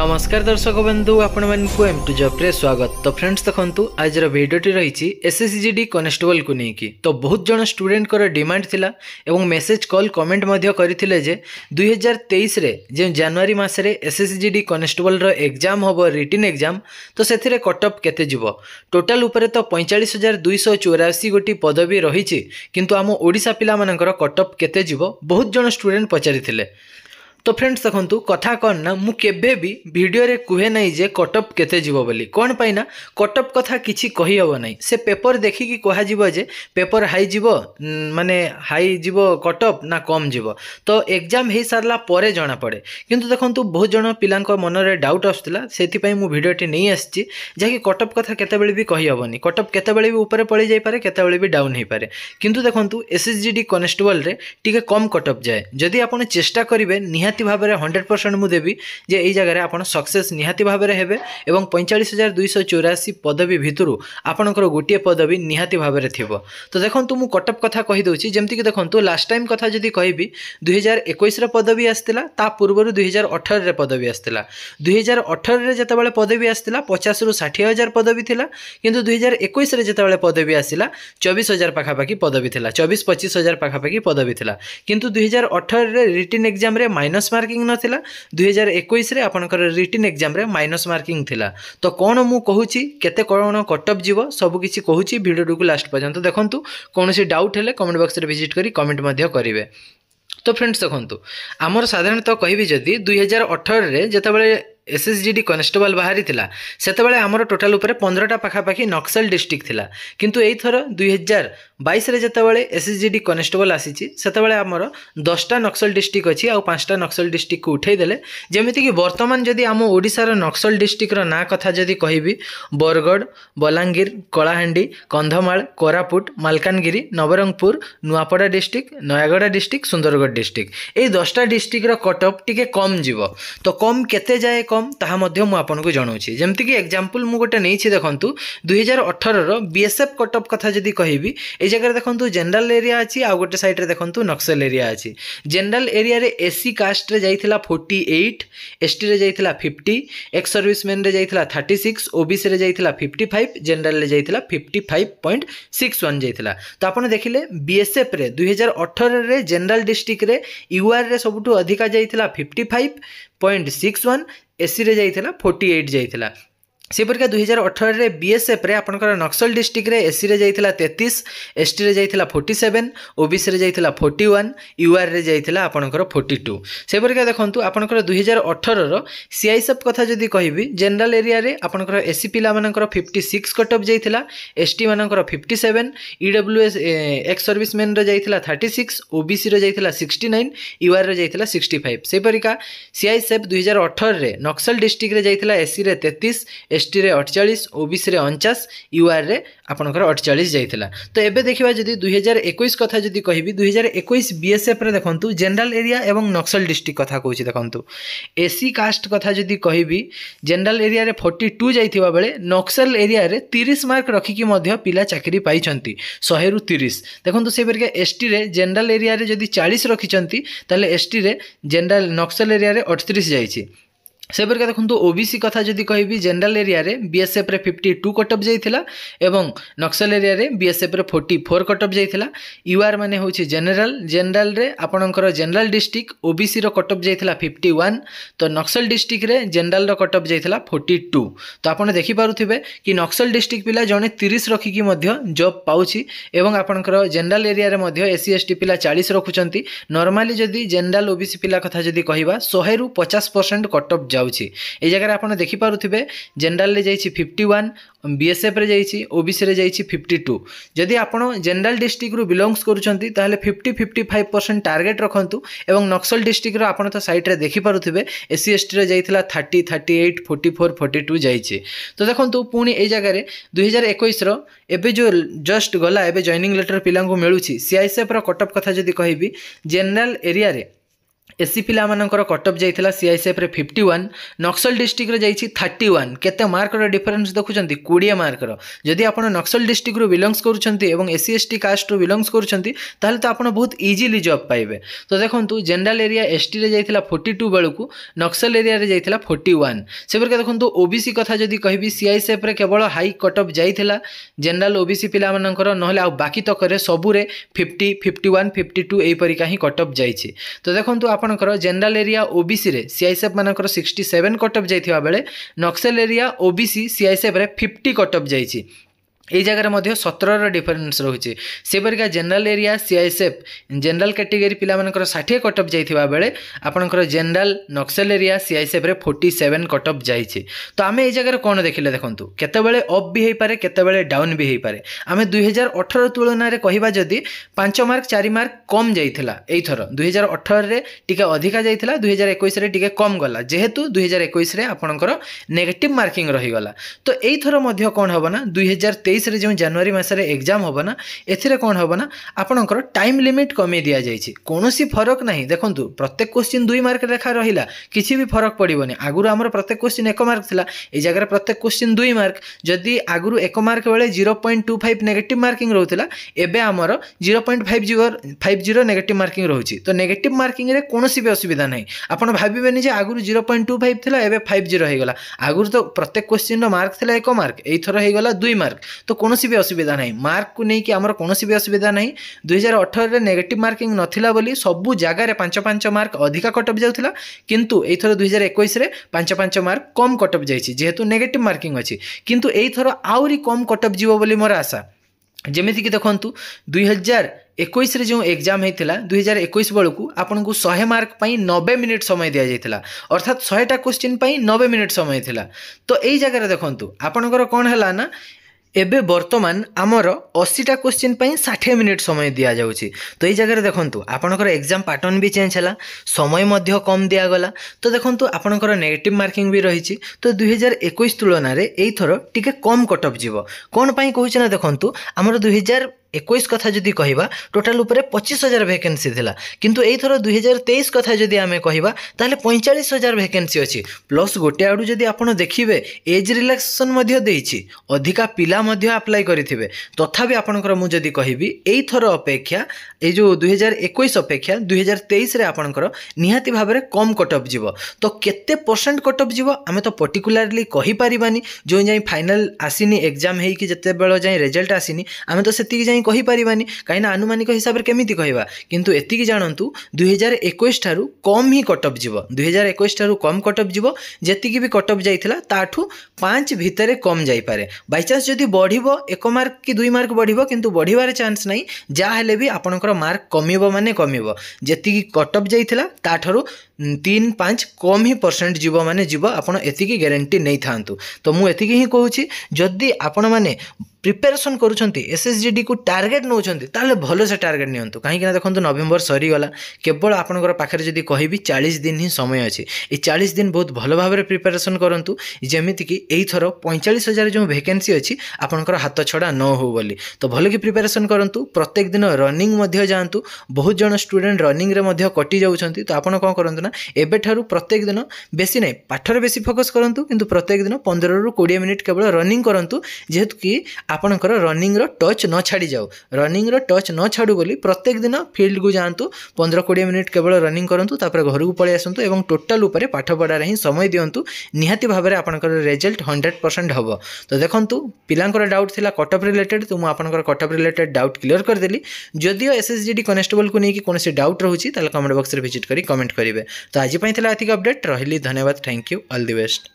নমস্কার দর্শক বন্ধু আপনার এম টু জব্রে স্বাগত তো ফ্রেন্ডস দেখুন আজর ভিডিওটি রয়েছে এসএসজিডি কনস্টেবলকে নিয়ে তো বহু জন স্টুডেন্টর ডিমান্ড লা এবং মেসেজ কল কমেন্ট করে যে দুই হাজার তেইশে যে জানুয়ারি মাসে এসএসজিডি কনস্টেবলর এক্সাম হব রিটিন এক্সাম তো সেথিরে কটঅফ কেতে যাব টোটাল উপরে তো পঁয়চাশ হাজার দুইশ চৌরাশি গোটি পদবী রয়েছে কিন্তু আম ওড়শা পিলা কটঅফ কেতে যাব বহু জন স্টুডেন্ট পচারি ତ ଫ୍ରେଣ୍ଡସ୍ ଦେଖନ୍ତୁ କଥା କ'ଣ ନା ମୁଁ କେବେ ବି ଭିଡ଼ିଓରେ କୁହେ ନାହିଁ ଯେ କଟପ୍ କେତେ ଯିବ ବୋଲି କ'ଣ ପାଇଁ ନା କଟପ୍ କଥା କିଛି କହିହେବ ନାହିଁ ସେ ପେପର୍ ଦେଖିକି କୁହାଯିବ ଯେ ପେପର୍ ହାଇ ଯିବ ମାନେ ହାଇ ଯିବ କଟଅଫ୍ ନା କମ୍ ଯିବ ତ ଏକ୍ଜାମ୍ ହେଇସାରିଲା ପରେ ଜଣାପଡ଼େ କିନ୍ତୁ ଦେଖନ୍ତୁ ବହୁତ ଜଣ ପିଲାଙ୍କ ମନରେ ଡାଉଟ୍ ଆସୁଥିଲା ସେଥିପାଇଁ ମୁଁ ଭିଡ଼ିଓଟି ନେଇ ଆସିଛି ଯାହାକି କଟପ୍ କଥା କେତେବେଳେ ବି କହିହେବନି କଟପ୍ କେତେବେଳେ ବି ଉପରେ ପଳେଇଯାଇପାରେ କେତେବେଳେ ବି ଡାଉନ୍ ହେଇପାରେ କିନ୍ତୁ ଦେଖନ୍ତୁ ଏସ୍ ଏସ୍ ଜି ଡି କନେଷ୍ଟବଲ୍ରେ ଟିକେ କମ୍ କଟପ୍ ଯାଏ ଯଦି ଆପଣ ଚେଷ୍ଟା କରିବେ ନିହାତି ନିହାତି ଭାବରେ ହଣ୍ଡ୍ରେଡ଼ ପରସେଣ୍ଟ ମୁଁ ଦେବି ଯେ ଏଇ ଜାଗାରେ ଆପଣ ସକ୍ସେସ୍ ନିହାତି ଭାବରେ ହେବେ ଏବଂ ପଇଁଚାଳିଶ ହଜାର ଦୁଇଶହ ଚଉରାଅଶୀ ପଦବୀ ଭିତରୁ ଆପଣଙ୍କର ଗୋଟିଏ ପଦବୀ ନିହାତି ଭାବରେ ଥିବ ତ ଦେଖନ୍ତୁ ମୁଁ କଟଅଫ୍ କଥା କହିଦେଉଛି ଯେମିତିକି ଦେଖନ୍ତୁ ଲାଷ୍ଟ ଟାଇମ୍ କଥା ଯଦି କହିବି ଦୁଇହଜାର ଏକୋଇଶର ପଦବୀ ଆସିଥିଲା ତା ପୂର୍ବରୁ ଦୁଇହଜାର ଅଠରରେ ପଦବୀ ଆସିଥିଲା ଦୁଇହଜାର ଅଠରରେ ଯେତେବେଳେ ପଦବୀ ଆସିଥିଲା ପଚାଶରୁ ଷାଠିଏ ହଜାର ପଦବୀ ଥିଲା କିନ୍ତୁ ଦୁଇହଜାର ଏକୋଇଶରେ ଯେତେବେଳେ ପଦବୀ ଆସିଲା ଚବିଶ ହଜାର ପାଖାପାଖି ପଦବୀ ଥିଲା ଚବିଶ ପଚିଶ ହଜାର ପାଖାପାଖି ପଦବୀ ଥିଲା କିନ୍ତୁ ଦୁଇହଜାର ଅଠରରେ ରିଟିନ୍ ଏକ୍ଜାମ୍ରେ ମାଇନସ୍ ମାଇନସ୍ ମାର୍କିଂ ନଥିଲା ଦୁଇହଜାର ଏକୋଇଶରେ ଆପଣଙ୍କର ରିଟିନ୍ ଏକ୍ଜାମ୍ରେ ମାଇନସ୍ ମାର୍କିଂ ଥିଲା ତ କ'ଣ ମୁଁ କହୁଛି କେତେ କ'ଣ କଟଅଫ୍ ଯିବ ସବୁକିଛି କହୁଛି ଭିଡ଼ିଓଟିକୁ ଲାଷ୍ଟ ପର୍ଯ୍ୟନ୍ତ ଦେଖନ୍ତୁ କୌଣସି ଡାଉଟ୍ ହେଲେ କମେଣ୍ଟ ବକ୍ସରେ ଭିଜିଟ୍ କରି କମେଣ୍ଟ ମଧ୍ୟ କରିବେ তো ফ্রেন্ডস দেখুন আমার সাধারণত কহবি যদি দুই হাজার অঠরের যেতবে এস এস জিডি কনস্টেবল বাহারি সেতবে আমার টোটাল উপরে পনেরোটা পাখাপাখি নক্সল ডিস্ট্রিক্ট লা কিন্তু এইথর দুই হাজার বাইশে যেতবে জিডি কনস্টেবল আসিছি সেতবে আমার দশটা নক্সল ডিস্ট্রিক্ট অছি আউ পাঁচটা নক্সল ডিস্ট্রিক্টকে উঠাইদেলে যেমিতিকি বর্তমান যদি আমার ওড়িশার নক্সল ডিস্ট্রিক্টর না কথা যদি কহিবি Bargarh Balangir Kalahandi Kandhamal Koraput Malkangiri Nabarangpur Nuapada district Nayagarh district Sundargarh district এই দশটা ডিস্ট্রিক্টর কট অফ টিকে কম যাব তো কম কেতে যায় কম ତାହା ମଧ୍ୟ ମୁଁ ଆପଣଙ୍କୁ ଜଣାଉଛି ଯେମିତିକି ଏକ୍ଜାମ୍ପଲ୍ ମୁଁ ଗୋଟେ ନେଇଛି ଦେଖନ୍ତୁ ଦୁଇହଜାର ଅଠରର ବିଏସ୍ଏଫ୍ କଟଅଫ୍ କଥା ଯଦି କହିବି ଏଇ ଜାଗାରେ ଦେଖନ୍ତୁ ଜେନେରାଲ୍ ଏରିଆ ଅଛି ଆଉ ଗୋଟେ ସାଇଡ଼୍ରେ ଦେଖନ୍ତୁ ନକ୍ସଲ ଏରିଆ ଅଛି ଜେନେରାଲ୍ ଏରିଆରେ ଏସ୍ସି କାଷ୍ଟରେ ଯାଇଥିଲା ଫୋର୍ଟି ଏଇଟ୍ ଏସ୍ଟିରେ ଯାଇଥିଲା ଫିଫ୍ଟି ଏକ୍ସ ସର୍ଭିସମ୍ୟାନ୍ରେ ଯାଇଥିଲା ଥାର୍ଟି ସିକ୍ସ ଓବିସିରେ ଯାଇଥିଲା ଫିଫ୍ଟି ଫାଇଭ୍ ଜେନେରାଲ୍ରେ ଯାଇଥିଲା fifty five point six one ଯାଇଥିଲା ତ ଆପଣ ଦେଖିଲେ ବିଏସ୍ଏଫ୍ରେ ଦୁଇହଜାର ଅଠରରେ ଜେନେରାଲ୍ ଡିଷ୍ଟ୍ରିକ୍ଟରେ ୟୁଆର୍ରେ ସବୁଠୁ ଅଧିକା ଯାଇଥିଲା fifty five point six one ଏସିରେ ଯାଇଥିଲା ଫୋର୍ଟି ଏଇଟ୍ ଯାଇଥିଲା ସେପରିକା ଦୁଇ ହଜାର ଅଠରରେ ବିଏସ୍ଏଫ୍ରେ ଆପଣଙ୍କର ନକ୍ସଲ ଡିଷ୍ଟ୍ରିକ୍ଟରେ ଏସ୍ସିରେ ଯାଇଥିଲା ତେତିଶ ଏସ୍ଟିରେ ଯାଇଥିଲା ଫୋର୍ଟି ସେଭେନ୍ ଓବିସିରେ ଯାଇଥିଲା ଫୋର୍ଟି ୱାନ୍ ୟୁଆର୍ରେ ଯାଇଥିଲା ଆପଣଙ୍କର ଫୋର୍ଟି ଟୁ ସେପରିକା ଦେଖନ୍ତୁ ଆପଣଙ୍କର ଦୁଇ ହଜାର ଅଠରର ସିଆଇସଏଫ୍ କଥା ଯଦି କହିବି ଜେନେରାଲ ଏରିଆରେ ଆପଣଙ୍କର ଏସ୍ସି ପିଲାମାନଙ୍କର ଫିଫ୍ଟି ସିକ୍ସ କଟଅଫ୍ ଯାଇଥିଲା ଏସ୍ଟି ମାନଙ୍କର ଫିଫ୍ଟି ସେଭେନ୍ ଇଡବ୍ଲ୍ୟୁଏସ୍ ଏକ୍ସ ସର୍ଭିସମ୍ୟାନ୍ର ଯାଇଥିଲା ଥାର୍ଟି ସିକ୍ସ ଓବିସିର ଯାଇଥିଲା ସିକ୍ସଟି ନାଇନ୍ ୟୁଆର୍ରେ ଯାଇଥିଲା ସିକ୍ସଟି ଫାଇଭ୍ ସେପରିକା ସିଆଇଏସ୍ଏଫ୍ ଦୁଇ ହଜାର ଅଠରରେ ନକ୍ସଲ ଡିଷ୍ଟ୍ରିକ୍ଟରେ ଯାଇଥିଲା ଏସ୍ସିରେ ତେତିଶ ଏସ୍ଟିରେ ଅଠଚାଳିଶ ଓବିସିରେ ଅଣଚାଶ ୟୁଆର୍ରେ ଆପଣଙ୍କର ଅଠଚାଳିଶ ଯାଇଥିଲା ତ ଏବେ ଦେଖିବା ଯଦି ଦୁଇହଜାର ଏକୋଇଶ କଥା ଯଦି କହିବି ଦୁଇହଜାର ଏକୋଇଶ ବିଏସ୍ଏଫ୍ରେ ଦେଖନ୍ତୁ ଜେନେରାଲ୍ ଏରିଆ ଏବଂ ନକ୍ସଲ ଡିଷ୍ଟ୍ରିକ୍ଟ କଥା କହୁଛି ଦେଖନ୍ତୁ ଏସି କାଷ୍ଟ କଥା ଯଦି କହିବି ଜେନେରାଲ୍ ଏରିଆରେ ଫର୍ଟି ଟୁ ଯାଇଥିବା ବେଳେ ନକ୍ସଲ ଏରିଆରେ ତିରିଶ ମାର୍କ ରଖିକି ମଧ୍ୟ ପିଲା ଚାକିରି ପାଇଛନ୍ତି ଶହେରୁ ତିରିଶ ଦେଖନ୍ତୁ ସେହିପରିକା ଏସ୍ଟିରେ ଜେନେରାଲ୍ ଏରିଆରେ ଯଦି ଚାଳିଶ ରଖିଛନ୍ତି ତାହେଲେ ଏସ୍ଟିରେ ଜେନେରାଲ୍ ନକ୍ସଲ ଏରିଆରେ ଅଠତିରିଶ ଯାଇଛି ସେପରିକା ଦେଖନ୍ତୁ ଓବିସି କଥା ଯଦି କହିବି ଜେନେରାଲ ଏରିଆରେ ବିଏସ୍ଏଫ୍ରେ ଫିଫ୍ଟି ଟୁ କଟଅଫ୍ ଯାଇଥିଲା ଏବଂ ନକ୍ସଲ ଏରିଆରେ ବିଏସ୍ଏଫ୍ରେ ଫୋର୍ଟି ଫୋର୍ କଟଅଫ୍ ଯାଇଥିଲା ୟୁଆର୍ ମାନେ ହେଉଛି ଜେନେରାଲ ଜେନେରାଲରେ ଆପଣଙ୍କର ଜେନେରାଲ ଡିଷ୍ଟ୍ରିକ୍ଟ ଓବିସିର କଟଅଫ୍ ଯାଇଥିଲା ଫିଫ୍ଟି ୱାନ୍ ତ ନକ୍ସଲ ଡିଷ୍ଟ୍ରିକ୍ଟରେ ଜେନେରାଲର କଟଅଫ୍ ଯାଇଥିଲା ଫୋର୍ଟି ଟୁ ତ ଆପଣ ଦେଖିପାରୁଥିବେ କି ନକ୍ସଲ ଡିଷ୍ଟ୍ରିକ୍ଟ ପିଲା ଜଣେ ତିରିଶ ରଖିକି ମଧ୍ୟ ଜବ୍ ପାଉଛି ଏବଂ ଆପଣଙ୍କର ଜେନେରାଲ ଏରିଆରେ ମଧ୍ୟ ଏସ୍ସି ଏସ୍ଟି ପିଲା ଚାଳିଶ ରଖୁଛନ୍ତି ନର୍ମାଲି ଯଦି ଜେନେରାଲ ଓବିସି ପିଲା କଥା ଯଦି କହିବା ଶହେରୁ ପଚାଶ ପରସେଣ୍ଟ କଟଅଫ୍ ଯାଉ ଯାଉଛି এই জায়গায় আপনার দেখিপারে জেনারেল যাইছি ফিফটি ওয়ান বিএসএফ্রে যাইছি ওবিসিরে যাইছি ফিফটি টু যদি আপনার জেনারেল ডিস্ট্রিক্টু বিলংস করছেন তাহলে fifty fifty five percent target রাখতু এবং নক্সল ডিস্ট্রিক্টর আপনার তো সাইট্রে দেখিপারে এসি এসটিরে যাই thirty thirty eight forty four forty two যাইছে তো দেখুন পুঁ এই জায়গায় দুই হাজার একুশর এবে যে জস্ট গলা এবে জয়নিং লেটর পিলাঙ্কু মিলুছি সিআইএসএফ্র কটঅফ কথা যদি কহবি জেনারেল এরিয়ারে এসি ପିଲାମାନଙ୍କର କଟଅଫ୍ ଯାଇଥିଲା ସିଆଇସିଏଫ୍ରେ ଫିଫ୍ଟି ୱାନ୍ ନକ୍ସଲ ଡିଷ୍ଟ୍ରିକ୍ଟରେ ଯାଇଛି ଥାର୍ଟି ୱାନ୍ କେତେ ମାର୍କର ଡିଫରେନ୍ସ ଦେଖୁଛନ୍ତି କୋଡ଼ିଏ ମାର୍କର ଯଦି ଆପଣ ନକ୍ସଲ ଡିଷ୍ଟ୍ରିକ୍ଟରୁ ବିଲଙ୍ଗସ୍ କରୁଛନ୍ତି ଏବଂ ଏସ୍ସି ଏସ୍ଟି କାଷ୍ଟରୁ ବିଲଙ୍ଗସ୍ କରୁଛନ୍ତି ତାହେଲେ ତ ଆପଣ ବହୁତ ଇଜିଲି ଜବ୍ ପାଇବେ ତ ଦେଖନ୍ତୁ ଜେନେରାଲ ଏରିଆ ଏସ୍ଟିରେ ଯାଇଥିଲା ଫୋର୍ଟି ଟୁ ବେଳକୁ ନକ୍ସଲ ଏରିଆରେ ଯାଇଥିଲା ଫୋର୍ଟି ୱାନ୍ ସେପରିକା ଦେଖନ୍ତୁ ଓବିସି କଥା ଯଦି କହିବି ସିଆଇସିଏଫ୍ରେ କେବଳ ହାଇ କଟଅଫ୍ ଯାଇଥିଲା ଜେନେରାଲ ଓବିସି ପିଲାମାନଙ୍କର ନହେଲେ ଆଉ ବାକି ତକରେ ସବୁରେ fifty fifty one fifty two ଏହିପରିକା ହିଁ କଟଅଫ୍ ଯାଇଛି ତ ଦେଖନ୍ତୁ ଆପଣ ଆପଣଙ୍କର ଜେନେରାଲ ଏରିଆ ଓବିସିରେ ସିଆଇସିଏଫ୍ ମାନଙ୍କର ସିକ୍ସଟି ସେଭେନ୍ କଟଅଫ୍ ଯାଇଥିବା ବେଳେ ନକ୍ସଲ ଏରିଆ ଓବିସି ସିଆଇସିଏଫ୍ରେ ଫିଫ୍ଟି କଟଅଫ୍ ଯାଇଛି এই জায়গার মধ্যে সতেরর ডিফরেন্স রয়েছে সেপরিকা জেনারেল এরিয়া সিআইএসএফ জেনারেল মান পিলামানকর কট অফ যাই বেড়ে আপনার জেনারেল নক্সেল এরিয়া সিআইএসএফরে ফোর্টি সেভেন কট অফ যাইছে তো আমি এই জায়গার কোণ দেখলে দেখুন কেতবে অফ বি হয়েপরে কেতবে ডাউন বি হয়েপরে আমি দুই হাজার অঠর তুলনায় কহা যদি পাঁচ মার্ক চারি মার্ক কম যাই এই থর দুই হাজার অঠরের টিকি অধিকা যাই দুই হাজার একুশে টিকি কম গলা যেহেতু দুই হাজার একুশে আপনার নেগেটিভ মার্কিং রহিগলা তো এইথর মধ্যে কোণ হব না দুই হাজার তেইশରେ ଯେଉଁ ଜାନୁଆରୀ ମାସରେ ଏକ୍ଜାମ୍ ହେବ ନା ଏଥିରେ କ'ଣ ହେବ ନା ଆପଣଙ୍କର ଟାଇମ୍ ଲିମିଟ୍ କମେଇ ଦିଆଯାଇଛି କୌଣସି ଫରକ ନାହିଁ ଦେଖନ୍ତୁ ପ୍ରତ୍ୟେକ କୋଶ୍ଚିନ୍ ଦୁଇ ମାର୍କ ଲେଖା ରହିଲା କିଛି ବି ଫରକ ପଡ଼ିବନି ଆଗରୁ ଆମର ପ୍ରତ୍ୟେକ କୋଶ୍ଚିନ୍ ଏକ ମାର୍କ ଥିଲା ଏ ଜାଗାରେ ପ୍ରତ୍ୟେକ କୋଶ୍ଚିନ୍ ଦୁଇ ମାର୍କ ଯଦି ଆଗରୁ ଏକ ମାର୍କ ବେଳେ zero point two five negative marking ରହୁଥିଲା ଏବେ ଆମର zero point five zero five zero negative marking ରହୁଛି ତ ନେଗେଟିଭ୍ ମାର୍କିଂରେ କୌଣସି ବି ଅସୁବିଧା ନାହିଁ ଆପଣ ଭାବିବେନି ଯେ ଆଗରୁ ଜିରୋ ପଏଣ୍ଟ ଟୁ ଫାଇଭ୍ ଥିଲା ଏବେ ଫାଇଭ୍ ଜିରୋ ହୋଇଗଲା ଆଗରୁ ତ ପ୍ରତ୍ୟେକ କୋଶ୍ଚିନ୍ର ମାର୍କ ଥିଲା ଏକ ମାର୍କ ଏଇଥର ହୋଇଗଲା ଦୁଇ ମାର୍କ ତ କୌଣସି ବି ଅସୁବିଧା ନାହିଁ ମାର୍କକୁ ନେଇକି ଆମର କୌଣସି ବି ଅସୁବିଧା ନାହିଁ ଦୁଇହଜାର ଅଠରରେ ନେଗେଟିଭ୍ ମାର୍କିଂ ନଥିଲା ବୋଲି ସବୁ ଜାଗାରେ ପାଞ୍ଚ ପାଞ୍ଚ ମାର୍କ ଅଧିକା କଟଅଫ୍ ଯାଉଥିଲା କିନ୍ତୁ ଏଇଥର ଦୁଇହଜାର ଏକୋଇଶରେ ପାଞ୍ଚ ପାଞ୍ଚ ମାର୍କ କମ୍ କଟଅଫ୍ ଯାଇଛି ଯେହେତୁ ନେଗେଟିଭ୍ ମାର୍କିଂ ଅଛି କିନ୍ତୁ ଏଇଥର ଆହୁରି କମ୍ କଟଅଫ୍ ଯିବ ବୋଲି ମୋର ଆଶା ଯେମିତିକି ଦେଖନ୍ତୁ ଦୁଇହଜାର ଏକୋଇଶରେ ଯେଉଁ ଏକ୍ଜାମ୍ ହୋଇଥିଲା ଦୁଇହଜାର ଏକୋଇଶ ବେଳକୁ ଆପଣଙ୍କୁ ଶହେ ମାର୍କ ପାଇଁ ନବେ ମିନିଟ୍ ସମୟ ଦିଆଯାଇଥିଲା ଅର୍ଥାତ୍ ଶହେଟା କୋଶ୍ଚିନ୍ ପାଇଁ ନବେ ମିନିଟ୍ ସମୟ ଥିଲା ତ ଏଇ ଜାଗାରେ ଦେଖନ୍ତୁ ଆପଣଙ୍କର କ'ଣ ହେଲା ନା ଏବେ ବର୍ତ୍ତମାନ ଆମର ଅଶୀଟା କୋଶ୍ଚିନ୍ ପାଇଁ ଷାଠିଏ ମିନିଟ୍ ସମୟ ଦିଆଯାଉଛି ତ ଏଇ ଜାଗାରେ ଦେଖନ୍ତୁ ଆପଣଙ୍କର ଏକ୍ଜାମ୍ ପାଟର୍ନ ବି ଚେଞ୍ଜ ହେଲା ସମୟ ମଧ୍ୟ କମ୍ ଦିଆଗଲା ତ ଦେଖନ୍ତୁ ଆପଣଙ୍କର ନେଗେଟିଭ୍ ମାର୍କିଂ ବି ରହିଛି ତ ଦୁଇହଜାର ଏକୋଇଶ ତୁଳନାରେ ଏଇଥର ଟିକେ କମ୍ କଟଅଫ୍ ଯିବ କ'ଣ ପାଇଁ କହୁଛି ନା ଦେଖନ୍ତୁ ଆମର ଦୁଇହଜାର ଏକୋଇଶ କଥା ଯଦି କହିବା ଟୋଟାଲ୍ ଉପରେ ପଚିଶ ହଜାର ଭେକେନ୍ସି ଥିଲା କିନ୍ତୁ ଏଇଥର ଦୁଇହଜାର ତେଇଶ କଥା ଯଦି ଆମେ କହିବା ତାହେଲେ ପଇଁଚାଳିଶ ହଜାର ଭେକେନ୍ସି ଅଛି ପ୍ଲସ୍ ଗୋଟେ ଆଡ଼ୁ ଯଦି ଆପଣ ଦେଖିବେ ଏଜ୍ ରିଲାକ୍ସେସନ୍ ମଧ୍ୟ ଦେଇଛି ଅଧିକା ପିଲା ମଧ୍ୟ ଆପ୍ଲାଏ କରିଥିବେ ତଥାପି ଆପଣଙ୍କର ମୁଁ ଯଦି କହିବି ଏଇଥର ଅପେକ୍ଷା ଏଇ ଯେଉଁ ଦୁଇହଜାର ଏକୋଇଶ ଅପେକ୍ଷା ଦୁଇହଜାର ତେଇଶରେ ଆପଣଙ୍କର ନିହାତି ଭାବରେ କମ୍ କଟଅଫ୍ ଯିବ ତ କେତେ ପରସେଣ୍ଟ କଟଅଫ୍ ଯିବ ଆମେ ତ ପର୍ଟିକୁଲାରଲି କହିପାରିବାନି ଯେଉଁ ଯାଇ ଫାଇନାଲ୍ ଆସିନି ଏକ୍ଜାମ୍ ହେଇକି ଯେତେବେଳେ ଯାଏଁ ରେଜଲ୍ଟ ଆସିନି ଆମେ ତ ସେତିକି ଯାଇ ହିଁ କହିପାରିବାନି କାହିଁକିନା ଆନୁମାନିକ ହିସାବରେ କେମିତି କହିବା କିନ୍ତୁ ଏତିକି ଜାଣନ୍ତୁ ଦୁଇହଜାର ଏକୋଇଶ ଠାରୁ କମ୍ ହିଁ କଟଅଫ୍ ଯିବ ଦୁଇହଜାର ଏକୋଇଶ ଠାରୁ କମ୍ କଟଅଫ୍ ଯିବ ଯେତିକି ବି କଟଅଫ୍ ଯାଇଥିଲା ତାଠୁ ପାଞ୍ଚ ଭିତରେ କମ୍ ଯାଇପାରେ ବାଇଚାନ୍ସ ଯଦି ବଢ଼ିବ ଏକ ମାର୍କ କି ଦୁଇ ମାର୍କ ବଢ଼ିବ କିନ୍ତୁ ବଢ଼ିବାର ଚାନ୍ସ ନାହିଁ ଯାହାହେଲେ ବି ଆପଣଙ୍କର ମାର୍କ କମିବ ମାନେ କମିବ ଯେତିକି କଟଅଫ୍ ଯାଇଥିଲା ତାଠାରୁ ତିନି ପାଞ୍ଚ କମ୍ ହିଁ ପରସେଣ୍ଟ ଯିବ ମାନେ ଯିବ ଆପଣ ଏତିକି ଗ୍ୟାରେଣ୍ଟି ନେଇଥାନ୍ତୁ ତ ମୁଁ ଏତିକି ହିଁ କହୁଛି ଯଦି ଆପଣମାନେ ପ୍ରିପାରେସନ୍ କରୁଛନ୍ତି ଏସ୍ଏସ୍ଜିଡ଼ିକୁ ଟାର୍ଗେଟ୍ ନେଉଛନ୍ତି ତାହେଲେ ଭଲସେ ଟାର୍ଗେଟ୍ ନିଅନ୍ତୁ କାହିଁକିନା ଦେଖନ୍ତୁ ନଭେମ୍ବର ସରିଗଲା କେବଳ ଆପଣଙ୍କର ପାଖରେ ଯଦି କହିବି ଚାଳିଶ ଦିନ ହିଁ ସମୟ ଅଛି ଏଇ ଚାଳିଶ ଦିନ ବହୁତ ଭଲ ଭାବରେ ପ୍ରିପାରେସନ୍ କରନ୍ତୁ ଯେମିତିକି ଏଇଥର ପଇଁଚାଳିଶ ହଜାର ଯେଉଁ ଭେକେନ୍ସି ଅଛି ଆପଣଙ୍କର ହାତ ଛଡ଼ା ନ ହେଉ ବୋଲି ତ ଭଲକି ପ୍ରିପାରେସନ୍ କରନ୍ତୁ ପ୍ରତ୍ୟେକ ଦିନ ରନିଂ ମଧ୍ୟ ଯାଆନ୍ତୁ ବହୁତ ଜଣ ଷ୍ଟୁଡ଼େଣ୍ଟ ରନିଂରେ ମଧ୍ୟ କଟି ଯାଉଛନ୍ତି ତ ଆପଣ କ'ଣ କରନ୍ତୁ ନା ଏବେଠାରୁ ପ୍ରତ୍ୟେକ ଦିନ ବେଶୀ ନାହିଁ ପାଠରେ ବେଶୀ ଫୋକସ୍ କରନ୍ତୁ କିନ୍ତୁ ପ୍ରତ୍ୟେକ ଦିନ ପନ୍ଦରରୁ କୋଡ଼ିଏ ମିନିଟ୍ କେବଳ ରନିଂ କରନ୍ତୁ ଯେହେତୁ କି ଆପଣଙ୍କର ରନିଙ୍ଗର ଟଚ୍ ନ ଛାଡ଼ିଯାଉ ରନିଙ୍ଗର ଟଚ୍ ନ ଛାଡ଼ୁ ବୋଲି ପ୍ରତ୍ୟେକ ଦିନ ଫିଲ୍ଡକୁ ଯାଆନ୍ତୁ ପନ୍ଦର କୋଡ଼ିଏ ମିନିଟ୍ କେବଳ ରନିଙ୍ଗ କରନ୍ତୁ ତାପରେ ଘରକୁ ପଳାଇ ଆସନ୍ତୁ ଏବଂ ଟୋଟାଲ୍ ଉପରେ ପାଠପଢ଼ାରେ ହିଁ ସମୟ ଦିଅନ୍ତୁ ନିହାତି ଭାବରେ ଆପଣଙ୍କର ରେଜଲ୍ଟ ହଣ୍ଡ୍ରେଡ଼ ପରସେଣ୍ଟ ହେବ ତ ଦେଖନ୍ତୁ ପିଲାଙ୍କର ଡାଉଟ୍ ଥିଲା କଟଅଫ୍ ରିଲେଟେଡ଼୍ ତ ମୁଁ ଆପଣଙ୍କର କଟଅଫ୍ ରିଲେଟେଡ଼୍ ଡାଉଟ୍ କ୍ଲିୟର କରିଦେଲି ଯଦିଓ ଡ଼ି କନେଷ୍ଟେବଲକୁ ନେଇକି କୌଣସି ଡାଉଟ୍ ରହୁଛି ତାହେଲେ କମେଣ୍ଟ ବକ୍ସରେ ଭିଜିଟ୍ କରି କମେଣ୍ଟ କରିବେ ତ ଆଜି ପାଇଁ ଥିଲା ଏତିକି ଅପଡ଼େଟ୍ ରହିଲି ଧନ୍ୟବାଦ thank you all the best